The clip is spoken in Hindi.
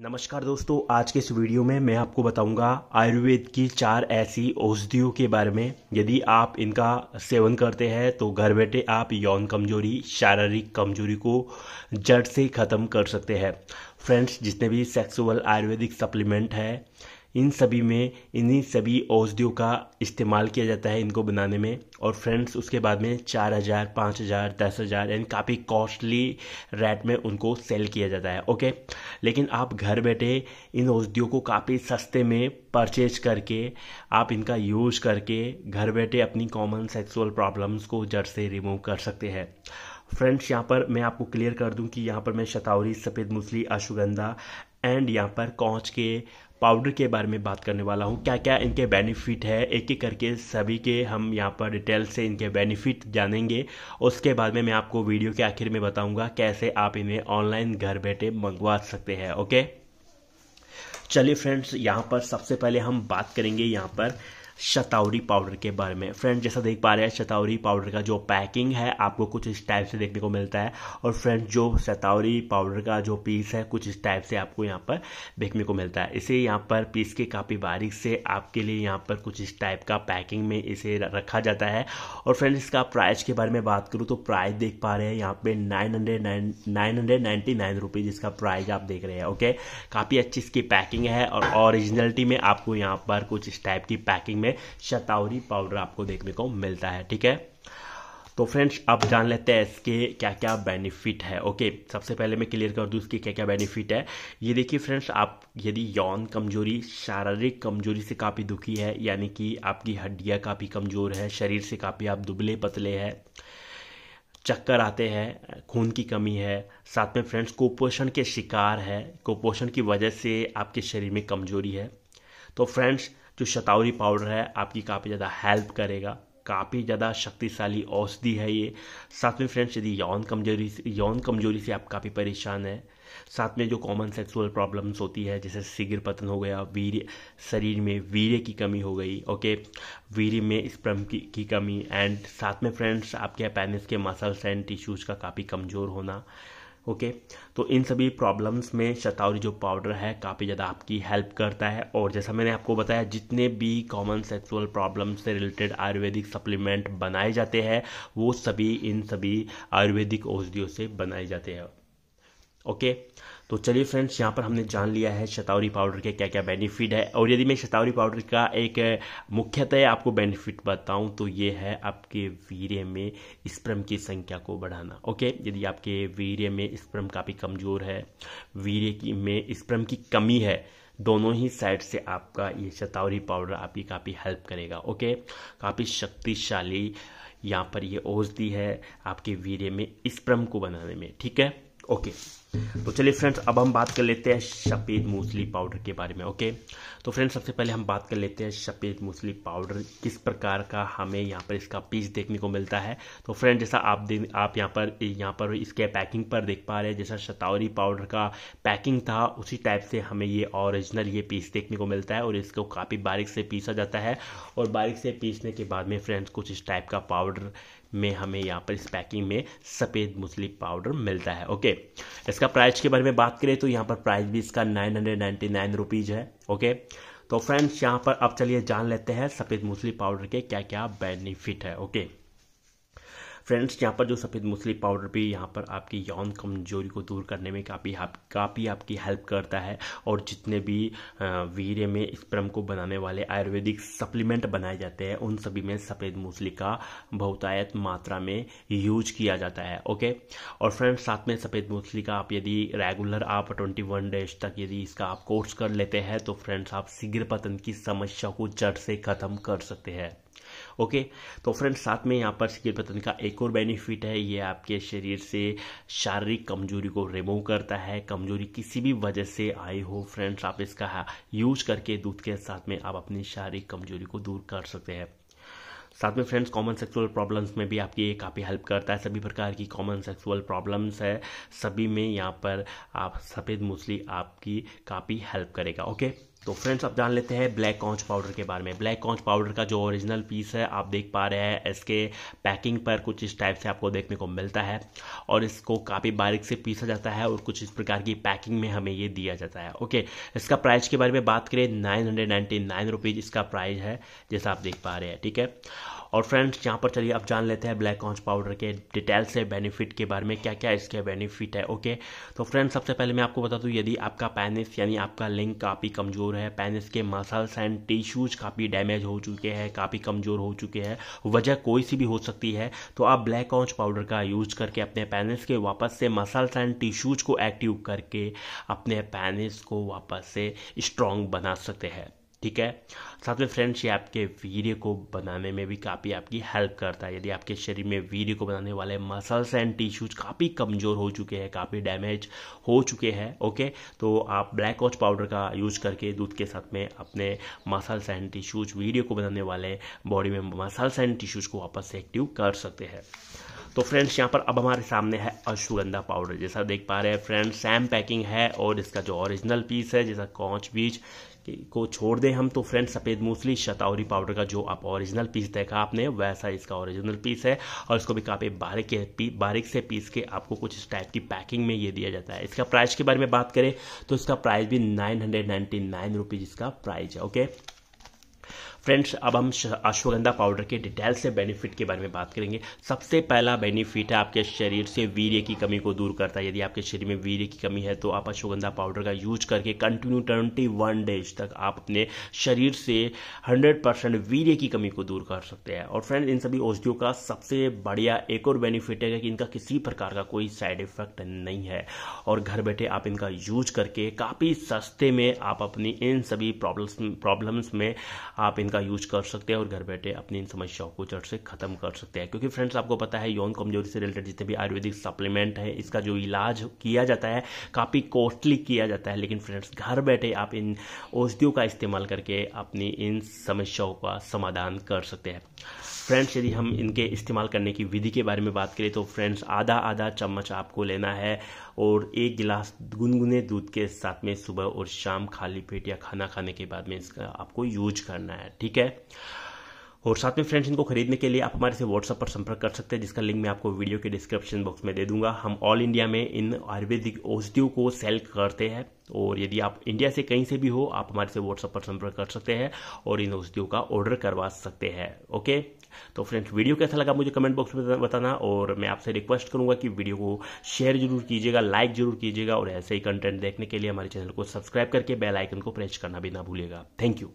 नमस्कार दोस्तों आज के इस वीडियो में मैं आपको बताऊंगा आयुर्वेद की चार ऐसी औषधियों के बारे में यदि आप इनका सेवन करते हैं तो घर बैठे आप यौन कमजोरी शारीरिक कमजोरी को जड़ से ख़त्म कर सकते हैं फ्रेंड्स जितने भी सेक्सुअल आयुर्वेदिक सप्लीमेंट है इन सभी में इन्हीं सभी औषधियों का इस्तेमाल किया जाता है इनको बनाने में और फ्रेंड्स उसके बाद में चार हज़ार पाँच हज़ार दस हज़ार यानी काफ़ी कॉस्टली रेट में उनको सेल किया जाता है ओके लेकिन आप घर बैठे इन औषधियों को काफ़ी सस्ते में परचेज करके आप इनका यूज करके घर बैठे अपनी कॉमन सेक्सुअल प्रॉब्लम्स को जड़ से रिमूव कर सकते हैं फ्रेंड्स यहाँ पर मैं आपको क्लियर कर दूँ कि यहाँ पर मैं शतावरी सफ़ेद मूसली अश्वगंधा एंड यहाँ पर कौच के पाउडर के बारे में बात करने वाला हूँ क्या क्या इनके बेनिफिट है एक एक करके सभी के हम यहाँ पर डिटेल से इनके बेनिफिट जानेंगे उसके बाद में मैं आपको वीडियो के आखिर में बताऊँगा कैसे आप इन्हें ऑनलाइन घर बैठे मंगवा सकते हैं ओके चलिए फ्रेंड्स यहाँ पर सबसे पहले हम बात करेंगे यहाँ पर शतावरी पाउडर के बारे में फ्रेंड जैसा देख पा रहे हैं शतावरी पाउडर का जो पैकिंग है आपको कुछ इस टाइप से देखने को मिलता है और फ्रेंड जो शतावरी पाउडर का जो पीस है कुछ इस टाइप से आपको यहाँ पर देखने को मिलता है इसे यहाँ पर पीस के काफ़ी बारीक से आपके लिए यहाँ पर कुछ इस टाइप का पैकिंग में इसे रखा जाता है और फ्रेंड इसका प्राइस के बारे में बात करूँ तो प्राइस देख पा रहे हैं यहाँ पे nine hundred nine nine hundred nine rupees इसका प्राइस आप देख रहे हैं ओके काफ़ी अच्छी इसकी पैकिंग है और ओरिजिनलिटी में आपको यहाँ पर कुछ इस टाइप की पैकिंग में में शतावरी पाउडर आपको देखने को मिलता है ठीक है तो फ्रेंड्स अब जान लेते हैं इसके क्या क्या बेनिफिट है ओके सबसे पहले मैं क्लियर कर दूँ इसके क्या क्या बेनिफिट है ये देखिए फ्रेंड्स आप यदि यौन कमजोरी शारीरिक कमजोरी से काफ़ी दुखी है यानी कि आपकी हड्डियां काफ़ी कमज़ोर है शरीर से काफ़ी आप दुबले पतले हैं चक्कर आते हैं खून की कमी है साथ में फ्रेंड्स कुपोषण के शिकार है कुपोषण की वजह से आपके शरीर में कमजोरी है तो फ्रेंड्स जो शतावरी पाउडर है आपकी काफ़ी ज़्यादा हेल्प करेगा काफ़ी ज़्यादा शक्तिशाली औषधि है ये साथ में फ्रेंड्स यदि यौन कमजोरी यौन कमजोरी से आप काफ़ी परेशान हैं साथ में जो कॉमन सेक्सुअल प्रॉब्लम्स होती है जैसे शीघ्र पतन हो गया वीर शरीर में वीर्य की कमी हो गई ओके वीर्य में स्प्रम की, की कमी एंड साथ में फ्रेंड्स आपके पैनिस के मसल्स एंड टिश्यूज़ का काफ़ी कमज़ोर होना ओके तो इन सभी प्रॉब्लम्स में शतावरी जो पाउडर है काफ़ी ज़्यादा आपकी हेल्प करता है और जैसा मैंने आपको बताया जितने भी कॉमन सेक्सुअल प्रॉब्लम से रिलेटेड आयुर्वेदिक सप्लीमेंट बनाए जाते हैं वो सभी इन सभी आयुर्वेदिक औषधियों से बनाए जाते हैं ओके तो चलिए फ्रेंड्स यहाँ पर हमने जान लिया है शतावरी पाउडर के क्या क्या बेनिफिट है और यदि मैं शतावरी पाउडर का एक मुख्यतः आपको बेनिफिट बताऊं तो ये है आपके वीर्य में स्प्रम की संख्या को बढ़ाना ओके यदि आपके वीर्य में स्प्रम काफ़ी कमज़ोर है वीर्य की में स्प्रम की कमी है दोनों ही साइड से आपका ये शतावरी पाउडर आपकी काफ़ी हेल्प करेगा ओके काफ़ी शक्तिशाली यहाँ पर ये औषधि है आपके वीर्य में स्प्रम को बनाने में ठीक है ओके तो चलिए फ्रेंड्स अब हम बात कर लेते हैं सफ़ेद मूसली पाउडर के बारे में ओके तो फ्रेंड्स सबसे पहले हम बात कर लेते हैं सफ़ेद मूसली पाउडर किस प्रकार का हमें यहाँ पर इसका पीस देखने को मिलता है तो फ्रेंड जैसा आप दे आप यहाँ पर यहाँ पर इसके पैकिंग पर देख पा रहे हैं जैसा शतावरी पाउडर का पैकिंग था उसी टाइप से हमें ये ऑरिजिनल ये पीस देखने को मिलता है और इसको काफ़ी बारीक से पीसा जाता है और बारीक से पीसने के बाद में फ्रेंड्स कुछ इस टाइप का पाउडर में हमें यहाँ पर इस पैकिंग में सफ़ेद मुसली पाउडर मिलता है ओके इसका प्राइस के बारे में बात करें तो यहाँ पर प्राइस भी इसका nine hundred ninety nine rupees है ओके तो फ्रेंड्स यहाँ पर अब चलिए जान लेते हैं सफ़ेद मूसली पाउडर के क्या क्या बेनिफिट है ओके फ्रेंड्स यहाँ पर जो सफ़ेद मुसली पाउडर भी यहाँ पर आपकी यौन कमजोरी को दूर करने में काफ़ी काफ़ी आपकी हेल्प करता है और जितने भी वीर्य में स्प्रम को बनाने वाले आयुर्वेदिक सप्लीमेंट बनाए जाते हैं उन सभी में सफ़ेद मूसली का बहुतायत मात्रा में यूज किया जाता है ओके और फ्रेंड्स साथ में सफ़ेद मूसली का आप यदि रेगुलर आप ट्वेंटी वन डेज तक यदि इसका आप कोर्स कर लेते हैं तो फ्रेंड्स आप शीघ्र पतन की समस्या को जड़ से ख़त्म कर सकते हैं ओके तो फ्रेंड्स साथ में यहाँ पर सिकिल पतन का एक और बेनिफिट है ये आपके शरीर से शारीरिक कमजोरी को रिमूव करता है कमजोरी किसी भी वजह से आई हो फ्रेंड्स आप इसका यूज करके दूध के साथ में आप अपनी शारीरिक कमजोरी को दूर कर सकते हैं साथ में फ्रेंड्स कॉमन सेक्सुअल प्रॉब्लम्स में भी आपकी ये काफ़ी हेल्प करता है सभी प्रकार की कॉमन सेक्सुअल प्रॉब्लम्स है सभी में यहाँ पर आप सफ़ेद मूसली आपकी काफ़ी हेल्प करेगा ओके तो फ्रेंड्स अब जान लेते हैं ब्लैक कॉन्च पाउडर के बारे में ब्लैक कॉन्च पाउडर का जो ओरिजिनल पीस है आप देख पा रहे हैं इसके पैकिंग पर कुछ इस टाइप से आपको देखने को मिलता है और इसको काफ़ी बारीक से पीसा जाता है और कुछ इस प्रकार की पैकिंग में हमें ये दिया जाता है ओके इसका प्राइस के बारे में बात करें nine hundred ninety nine rupees इसका प्राइस है जैसा आप देख पा रहे हैं ठीक है और फ्रेंड्स यहाँ पर चलिए अब जान लेते हैं ब्लैक ऑन्च पाउडर के डिटेल से बेनिफिट के बारे में क्या क्या इसके बेनिफिट है ओके तो फ्रेंड्स सबसे पहले मैं आपको बता दूँ यदि आपका पैनिस यानी आपका लिंक काफ़ी कमज़ोर है पैनिस के मसल्स एंड टिश्यूज़ काफ़ी डैमेज हो चुके हैं काफ़ी कमज़ोर हो चुके हैं वजह कोई सी भी हो सकती है तो आप ब्लैक ऑन्च पाउडर का यूज करके अपने पैनिस के वापस से मसल्स एंड टिश्यूज को एक्टिव करके अपने पैनिस को वापस से स्ट्रॉन्ग बना सकते हैं ठीक है साथ में फ्रेंड्स ये आपके वीर्य को बनाने में भी काफ़ी आपकी हेल्प करता है यदि आपके शरीर में वीर्य को बनाने वाले मसल्स एंड टिश्यूज काफ़ी कमज़ोर हो चुके हैं काफ़ी डैमेज हो चुके हैं ओके तो आप ब्लैक वॉच पाउडर का यूज करके दूध के साथ में अपने मसल्स एंड टिश्यूज वीर्य को बनाने वाले बॉडी में मसल्स एंड टिश्यूज को वापस से एक्टिव कर सकते हैं तो फ्रेंड्स यहाँ पर अब हमारे सामने है अश्वगंधा पाउडर जैसा देख पा रहे हैं फ्रेंड्स सैम पैकिंग है और इसका जो ओरिजिनल पीस है जैसा कॉच बीज को छोड़ दें हम तो फ्रेंड सफ़ेद मूसली शतावरी पाउडर का जो आप ओरिजिनल पीस देखा आपने वैसा इसका ओरिजिनल पीस है और इसको भी काफ़ी बारीक बारीक से पीस के आपको कुछ इस टाइप की पैकिंग में ये दिया जाता है इसका प्राइस के बारे में बात करें तो इसका प्राइस भी nine hundred ninety nine rupees इसका प्राइस है ओके फ्रेंड्स अब हम अश्वगंधा पाउडर के डिटेल से बेनिफिट के बारे में बात करेंगे सबसे पहला बेनिफिट है आपके शरीर से वीर्य की कमी को दूर करता है यदि आपके शरीर में वीर्य की कमी है तो आप अश्वगंधा पाउडर का यूज करके कंटिन्यू ट्वेंटी वन डेज तक आप अपने शरीर से हंड्रेड परसेंट वीर्य की कमी को दूर कर सकते हैं और फ्रेंड इन सभी औषधियों का सबसे बढ़िया एक और बेनिफिट है कि इनका किसी प्रकार का कोई साइड इफेक्ट नहीं है और घर बैठे आप इनका यूज करके काफ़ी सस्ते में आप अपनी इन सभी प्रॉब्लम्स प्रॉब्लम्स में आप इन इनका यूज कर सकते हैं और घर बैठे अपनी इन समस्याओं को जड़ से खत्म कर सकते हैं क्योंकि फ्रेंड्स आपको पता है यौन कमजोरी से रिलेटेड जितने भी आयुर्वेदिक सप्लीमेंट है इसका जो इलाज किया जाता है काफ़ी कॉस्टली किया जाता है लेकिन फ्रेंड्स घर बैठे आप इन औषधियों का इस्तेमाल करके अपनी इन समस्याओं का समाधान कर सकते हैं फ्रेंड्स यदि हम इनके इस्तेमाल करने की विधि के बारे में बात करें तो फ्रेंड्स आधा आधा चम्मच आपको लेना है और एक गिलास गुनगुने दूध के साथ में सुबह और शाम खाली पेट या खाना खाने के बाद में इसका आपको यूज करना है ठीक है और साथ में फ्रेंड्स इनको खरीदने के लिए आप हमारे से व्हाट्सअप पर संपर्क कर सकते हैं जिसका लिंक मैं आपको वीडियो के डिस्क्रिप्शन बॉक्स में दे दूंगा हम ऑल इंडिया में इन आयुर्वेदिक औषधियों को सेल करते हैं और यदि आप इंडिया से कहीं से भी हो आप हमारे से व्हाट्सअप पर संपर्क कर सकते हैं और इन औषधियों का ऑर्डर करवा सकते हैं ओके तो फ्रेंड्स वीडियो कैसा लगा मुझे कमेंट बॉक्स में बताना और मैं आपसे रिक्वेस्ट करूंगा कि वीडियो को शेयर जरूर कीजिएगा लाइक जरूर कीजिएगा और ऐसे ही कंटेंट देखने के लिए हमारे चैनल को सब्सक्राइब करके बेल आइकन को प्रेस करना भी ना भूलिएगा थैंक यू